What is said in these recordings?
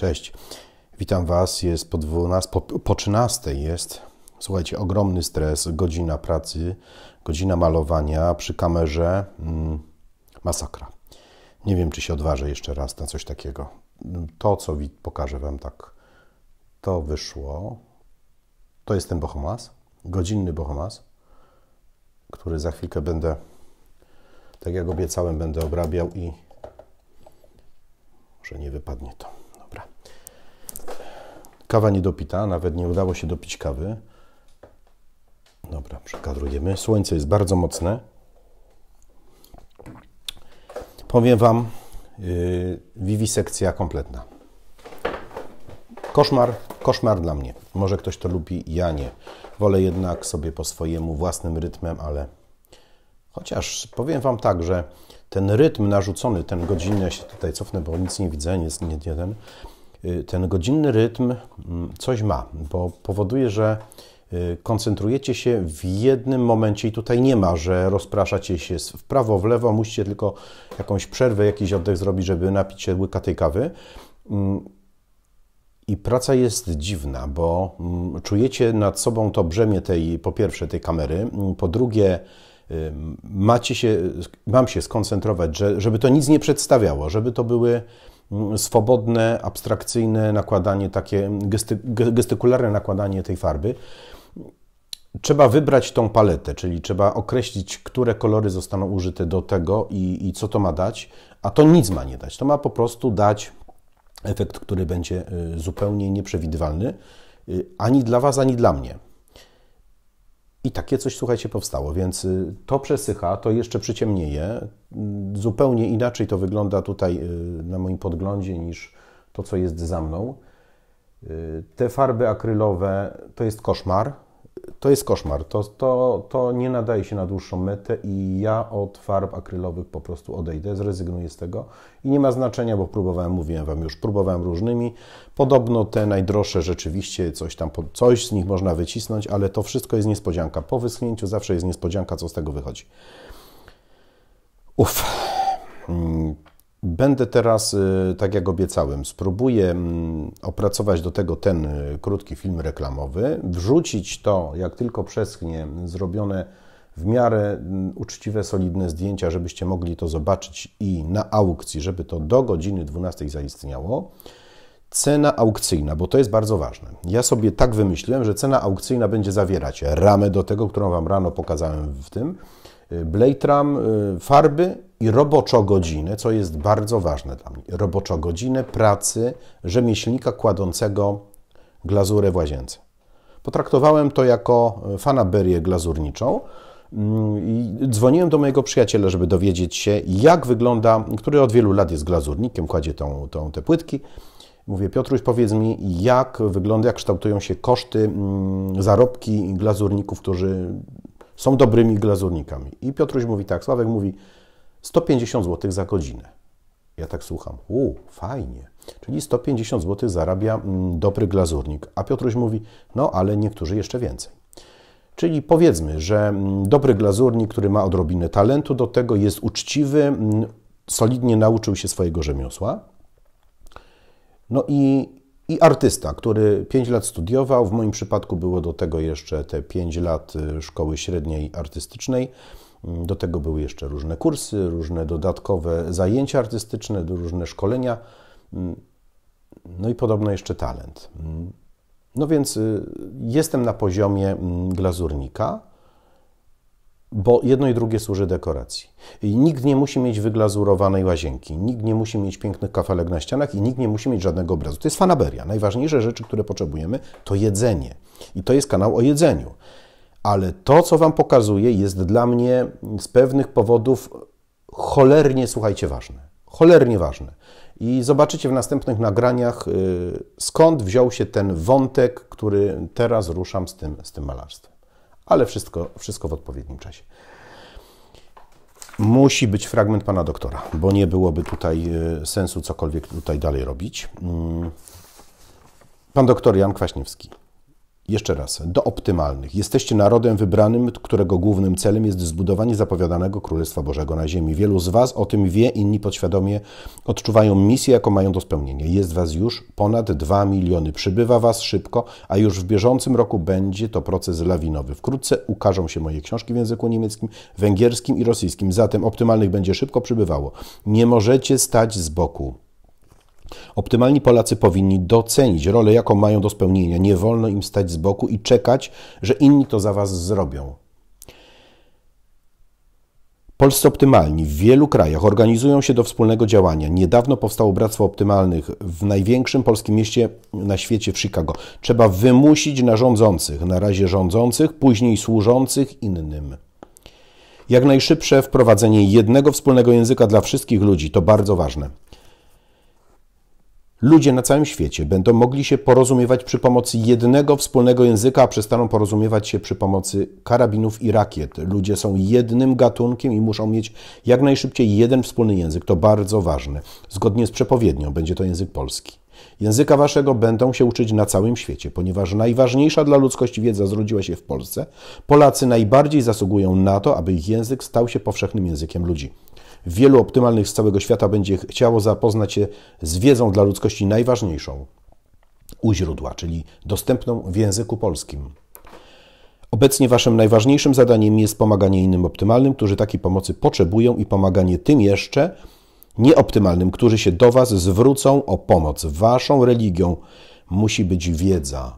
Cześć. Witam Was. Jest po 12, po, po 13 jest. Słuchajcie, ogromny stres, godzina pracy, godzina malowania przy kamerze. Mm, masakra. Nie wiem, czy się odważę jeszcze raz na coś takiego. To, co pokażę Wam tak, to wyszło. To jest ten bohomas, godzinny bohomas, który za chwilkę będę, tak jak obiecałem, będę obrabiał i może nie wypadnie to. Kawa niedopita, nawet nie udało się dopić kawy. Dobra, przekadrujemy. Słońce jest bardzo mocne. Powiem Wam, yy, wiwisekcja kompletna. Koszmar, koszmar dla mnie. Może ktoś to lubi, ja nie. Wolę jednak sobie po swojemu własnym rytmem, ale chociaż powiem Wam tak, że ten rytm narzucony, ten godzinny, ja się tutaj cofnę, bo nic nie widzę, jest nie jeden Y, ten godzinny rytm mm, coś ma, bo powoduje, że y, koncentrujecie się w jednym momencie i tutaj nie ma, że rozpraszacie się w prawo, w lewo, musicie tylko jakąś przerwę, jakiś oddech zrobić, żeby napić się łyka tej kawy. Mm, I praca jest dziwna, bo mm, czujecie nad sobą to brzemię tej, po pierwsze, tej kamery, po drugie, y, macie się, mam się skoncentrować, że, żeby to nic nie przedstawiało, żeby to były Mm, swobodne, abstrakcyjne nakładanie, takie gesty, gestykularne nakładanie tej farby. Trzeba wybrać tą paletę, czyli trzeba określić, które kolory zostaną użyte do tego i, i co to ma dać, a to nic ma nie dać. To ma po prostu dać efekt, który będzie y, zupełnie nieprzewidywalny y, ani dla Was, ani dla mnie. I takie coś, słuchajcie, powstało, więc y, to przesycha, to jeszcze przyciemnieje. Mm, zupełnie inaczej to wygląda tutaj y, na moim podglądzie niż to, co jest za mną. Y, te farby akrylowe to jest koszmar, to jest koszmar. To, to, to nie nadaje się na dłuższą metę i ja od farb akrylowych po prostu odejdę, zrezygnuję z tego i nie ma znaczenia, bo próbowałem, mówiłem Wam już, próbowałem różnymi. Podobno te najdroższe rzeczywiście coś tam, coś z nich można wycisnąć, ale to wszystko jest niespodzianka. Po wyschnięciu zawsze jest niespodzianka, co z tego wychodzi. Uff. Mm, Będę teraz, y, tak jak obiecałem, spróbuję mm, opracować do tego ten y, krótki film reklamowy, wrzucić to, jak tylko przeschnie, zrobione w miarę mm, uczciwe, solidne zdjęcia, żebyście mogli to zobaczyć i na aukcji, żeby to do godziny 12 zaistniało. Cena aukcyjna, bo to jest bardzo ważne. Ja sobie tak wymyśliłem, że cena aukcyjna będzie zawierać ramę do tego, którą Wam rano pokazałem w tym, y, Ram, farby i roboczo godzinę, co jest bardzo ważne dla mnie, Roboczo godzinę pracy rzemieślnika kładącego glazurę w łazience. Potraktowałem to jako e, fanaberię glazurniczą mm, i dzwoniłem do mojego przyjaciela, żeby dowiedzieć się, jak wygląda, który od wielu lat jest glazurnikiem, kładzie tą, tą, te płytki. Mówię, Piotruś, powiedz mi, jak wygląda, jak kształtują się koszty, mm, zarobki glazurników, którzy są dobrymi glazurnikami. I Piotruś mówi tak, Sławek mówi, 150 zł za godzinę. Ja tak słucham, u, fajnie. Czyli 150 zł zarabia mm, dobry glazurnik. A Piotruś mówi, no ale niektórzy jeszcze więcej. Czyli powiedzmy, że mm, dobry glazurnik, który ma odrobinę talentu do tego, jest uczciwy, mm, solidnie nauczył się swojego rzemiosła. No i, i artysta, który 5 lat studiował, w moim przypadku było do tego jeszcze te 5 lat y, szkoły średniej artystycznej do tego były jeszcze różne kursy, różne dodatkowe zajęcia artystyczne, różne szkolenia, mm, no i podobno jeszcze talent. Mm, no więc y, jestem na poziomie mm, glazurnika, bo jedno i drugie służy dekoracji. I nikt nie musi mieć wyglazurowanej łazienki, nikt nie musi mieć pięknych kafelek na ścianach i nikt nie musi mieć żadnego obrazu. To jest fanaberia. Najważniejsze rzeczy, które potrzebujemy, to jedzenie. I to jest kanał o jedzeniu ale to, co Wam pokazuję, jest dla mnie z pewnych powodów cholernie, słuchajcie, ważne. Cholernie ważne. I zobaczycie w następnych nagraniach, y, skąd wziął się ten wątek, który teraz ruszam z tym, z tym malarstwem. Ale wszystko, wszystko w odpowiednim czasie. Musi być fragment pana doktora, bo nie byłoby tutaj y, sensu cokolwiek tutaj dalej robić. Mm. Pan doktor Jan Kwaśniewski. Jeszcze raz, do optymalnych. Jesteście narodem wybranym, którego głównym celem jest zbudowanie zapowiadanego Królestwa Bożego na ziemi. Wielu z Was o tym wie, inni podświadomie odczuwają misję, jaką mają do spełnienia. Jest Was już ponad 2 miliony. Przybywa Was szybko, a już w bieżącym roku będzie to proces lawinowy. Wkrótce ukażą się moje książki w języku niemieckim, węgierskim i rosyjskim. Zatem optymalnych będzie szybko przybywało. Nie możecie stać z boku. Optymalni Polacy powinni docenić rolę, jaką mają do spełnienia. Nie wolno im stać z boku i czekać, że inni to za was zrobią. Polscy optymalni w wielu krajach organizują się do wspólnego działania. Niedawno powstało Bractwo Optymalnych w największym polskim mieście na świecie w Chicago. Trzeba wymusić na rządzących, na razie rządzących, później służących innym. Jak najszybsze wprowadzenie jednego wspólnego języka dla wszystkich ludzi to bardzo ważne. Ludzie na całym świecie będą mogli się porozumiewać przy pomocy jednego wspólnego języka, a przestaną porozumiewać się przy pomocy karabinów i rakiet. Ludzie są jednym gatunkiem i muszą mieć jak najszybciej jeden wspólny język. To bardzo ważne. Zgodnie z przepowiednią będzie to język polski. Języka waszego będą się uczyć na całym świecie, ponieważ najważniejsza dla ludzkości wiedza zrodziła się w Polsce. Polacy najbardziej zasługują na to, aby ich język stał się powszechnym językiem ludzi. Wielu optymalnych z całego świata będzie chciało zapoznać się z wiedzą dla ludzkości najważniejszą u źródła, czyli dostępną w języku polskim. Obecnie Waszym najważniejszym zadaniem jest pomaganie innym optymalnym, którzy takiej pomocy potrzebują i pomaganie tym jeszcze nieoptymalnym, którzy się do Was zwrócą o pomoc. Waszą religią musi być wiedza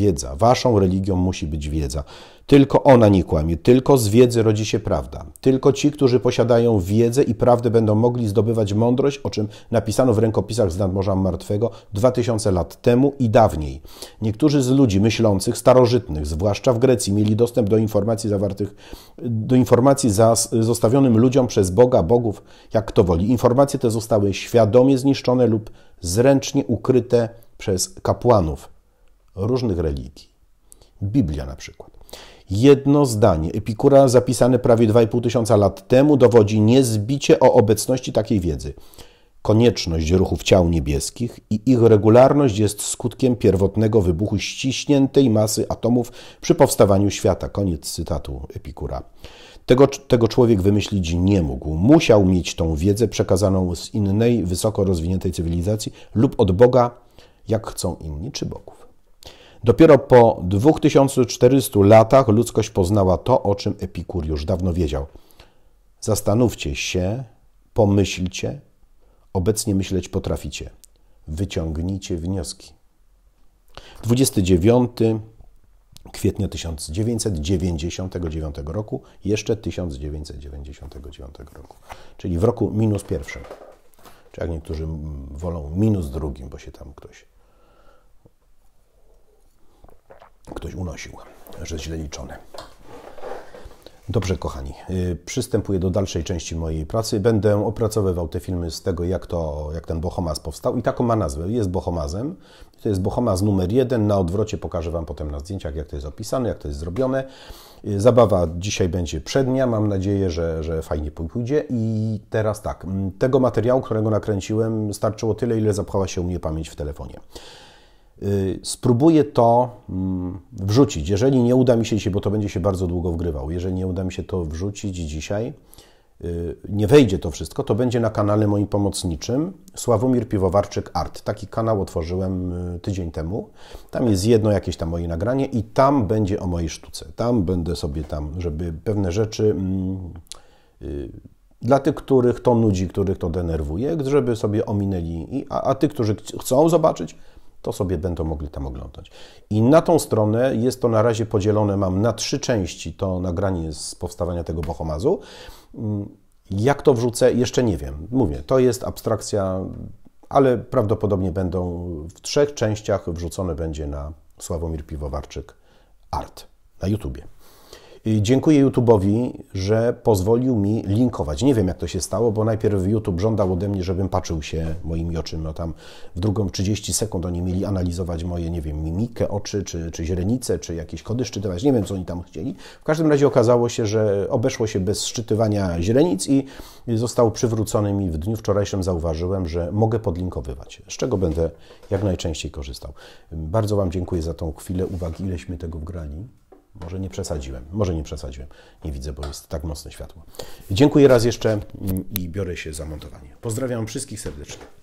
wiedza. Waszą religią musi być wiedza. Tylko ona nie kłamie, tylko z wiedzy rodzi się prawda. Tylko ci, którzy posiadają wiedzę i prawdę, będą mogli zdobywać mądrość, o czym napisano w rękopisach z Nadmorza Martwego 2000 lat temu i dawniej. Niektórzy z ludzi myślących, starożytnych, zwłaszcza w Grecji, mieli dostęp do informacji zawartych, do informacji zostawionym ludziom przez Boga, bogów, jak kto woli. Informacje te zostały świadomie zniszczone lub zręcznie ukryte przez kapłanów różnych religii. Biblia na przykład. Jedno zdanie Epikura zapisane prawie 2,5 tysiąca lat temu dowodzi niezbicie o obecności takiej wiedzy. Konieczność ruchów ciał niebieskich i ich regularność jest skutkiem pierwotnego wybuchu ściśniętej masy atomów przy powstawaniu świata. Koniec cytatu Epikura. Tego, tego człowiek wymyślić nie mógł. Musiał mieć tą wiedzę przekazaną z innej, wysoko rozwiniętej cywilizacji lub od Boga, jak chcą inni, czy bogów. Dopiero po 2400 latach ludzkość poznała to, o czym Epikur już dawno wiedział. Zastanówcie się, pomyślcie, obecnie myśleć potraficie. Wyciągnijcie wnioski. 29 kwietnia 1999 roku, jeszcze 1999 roku, czyli w roku minus pierwszym, czy jak niektórzy wolą minus drugim, bo się tam ktoś ktoś unosił, że źle liczone. Dobrze, kochani, y, przystępuję do dalszej części mojej pracy. Będę opracowywał te filmy z tego, jak, to, jak ten Bohomaz powstał. I taką ma nazwę. Jest Bohomazem. To jest Bohomaz numer jeden. Na odwrocie pokażę Wam potem na zdjęciach, jak to jest opisane, jak to jest zrobione. Y, zabawa dzisiaj będzie przednia. Mam nadzieję, że, że fajnie pójdzie. I teraz tak. Mm, tego materiału, którego nakręciłem, starczyło tyle, ile zapchała się u mnie pamięć w telefonie. Y, spróbuję to mm, wrzucić. Jeżeli nie uda mi się dzisiaj, bo to będzie się bardzo długo wgrywał, jeżeli nie uda mi się to wrzucić dzisiaj, y, nie wejdzie to wszystko, to będzie na kanale moim pomocniczym Sławomir Piwowarczyk Art. Taki kanał otworzyłem y, tydzień temu. Tam jest jedno jakieś tam moje nagranie i tam będzie o mojej sztuce. Tam będę sobie tam, żeby pewne rzeczy mm, dla tych, których to nudzi, których to denerwuje, żeby sobie ominęli. A, a tych, którzy chcą zobaczyć, to sobie będą mogli tam oglądać. I na tą stronę jest to na razie podzielone, mam na trzy części to nagranie z powstawania tego Bohomazu. Mm, jak to wrzucę, jeszcze nie wiem. Mówię, to jest abstrakcja, ale prawdopodobnie będą w trzech częściach wrzucone będzie na Sławomir Piwowarczyk Art na YouTubie. Dziękuję YouTube'owi, że pozwolił mi linkować. Nie wiem, jak to się stało, bo najpierw YouTube żądał ode mnie, żebym patrzył się moimi oczyma. No tam w drugą 30 sekund oni mieli analizować moje, nie wiem, mimikę, oczy, czy, czy źrenicę, czy jakieś kody szczytywać. Nie wiem, co oni tam chcieli. W każdym razie okazało się, że obeszło się bez szczytywania źrenic i został przywrócony mi w dniu wczorajszym. Zauważyłem, że mogę podlinkowywać, z czego będę jak najczęściej korzystał. Bardzo Wam dziękuję za tą chwilę uwagi, ileśmy tego wgrali. Może nie przesadziłem, może nie przesadziłem. Nie widzę, bo jest tak mocne światło. Dziękuję raz jeszcze i biorę się za montowanie. Pozdrawiam wszystkich serdecznie.